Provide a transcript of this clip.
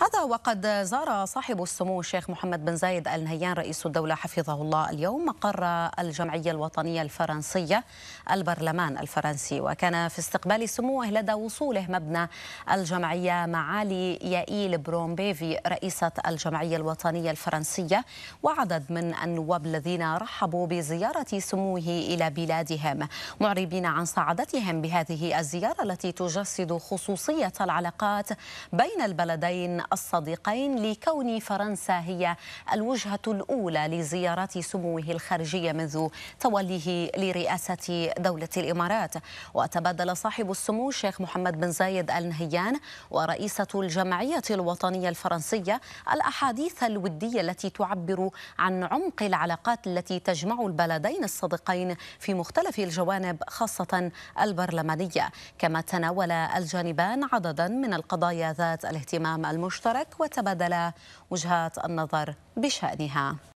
هذا وقد زار صاحب السمو الشيخ محمد بن زايد آل نهيان رئيس الدولة حفظه الله اليوم مقر الجمعية الوطنية الفرنسية البرلمان الفرنسي وكان في استقبال سموه لدى وصوله مبنى الجمعية معالي يائيل برومبيفي رئيسة الجمعية الوطنية الفرنسية وعدد من النواب الذين رحبوا بزيارة سموه إلى بلادهم معربين عن سعادتهم بهذه الزيارة التي تجسد خصوصية العلاقات بين البلدين الصديقين لكون فرنسا هي الوجهة الأولى لزيارات سموه الخارجية منذ توليه لرئاسة دولة الإمارات وتبادل صاحب السمو الشيخ محمد بن زايد آل نهيان ورئيسة الجمعية الوطنية الفرنسية الأحاديث الودية التي تعبر عن عمق العلاقات التي تجمع البلدين الصديقين في مختلف الجوانب خاصة البرلمانية كما تناول الجانبان عددا من القضايا ذات الاهتمام المشترك مشترك وتبادلا وجهات النظر بشأنها